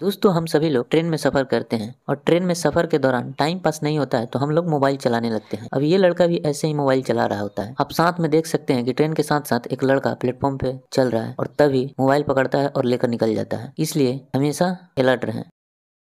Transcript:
दोस्तों हम सभी लोग ट्रेन में सफ़र करते हैं और ट्रेन में सफ़र के दौरान टाइम पास नहीं होता है तो हम लोग मोबाइल चलाने लगते हैं अब ये लड़का भी ऐसे ही मोबाइल चला रहा होता है आप साथ में देख सकते हैं कि ट्रेन के साथ साथ एक लड़का प्लेटफॉर्म पे चल रहा है और तभी मोबाइल पकड़ता है और लेकर निकल जाता है इसलिए हमेशा अलर्ट रहे